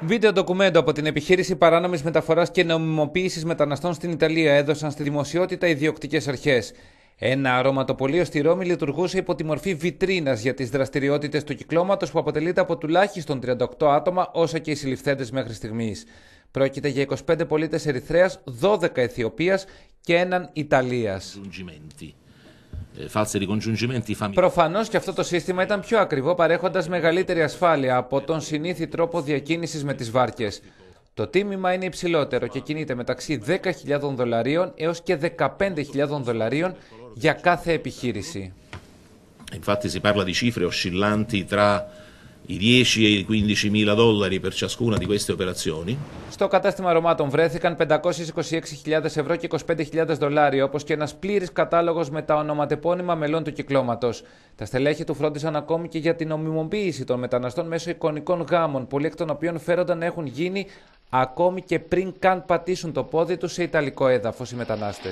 Βίντεο ντοκουμέντο από την επιχείρηση παράνομης μεταφοράς και νομιμοποίησης μεταναστών στην Ιταλία έδωσαν στη δημοσιότητα οι διοκτικέ αρχές. Ένα αρωματοπολείο στη Ρώμη λειτουργούσε υπό τη μορφή βιτρίνας για τις δραστηριότητες του κυκλώματος που αποτελείται από τουλάχιστον 38 άτομα, όσα και οι συλληφθέντες μέχρι στιγμής. Πρόκειται για 25 πολίτες Ερυθρέας, 12 Αιθιοπίας και έναν Ιταλίας. Ε, Προφανώς και αυτό το σύστημα ήταν πιο ακριβό, παρέχοντας μεγαλύτερη ασφάλεια από τον συνήθι τρόπο διακίνησης με τις βάρκες. Το τίμημα είναι υψηλότερο και κινείται μεταξύ 10.000 δολαρίων έως και 15.000 δολαρίων για κάθε επιχείρηση. Infatti si parla di cifre oscillanti tra i 10 e i 15.000 dollari per ciascuna di queste operazioni. Στο κατάστημα αρωμάτων βρέθηκαν 526.000 ευρώ και 25.000 δολάρια, όπως και ένας πλήρης κατάλογος με τα ονοματεπώνυμα μελών του κυκλώματος. Τα στελέχη του φρόντισαν ακόμη και για την ομιμοποίηση των μεταναστών μέσω εικονικών γάμων, πολλοί εκ των οποίων φέρονταν να έχουν γίνει ακόμη και πριν καν πατήσουν το πόδι τους σε ιταλικό έδαφος οι μετανάστες.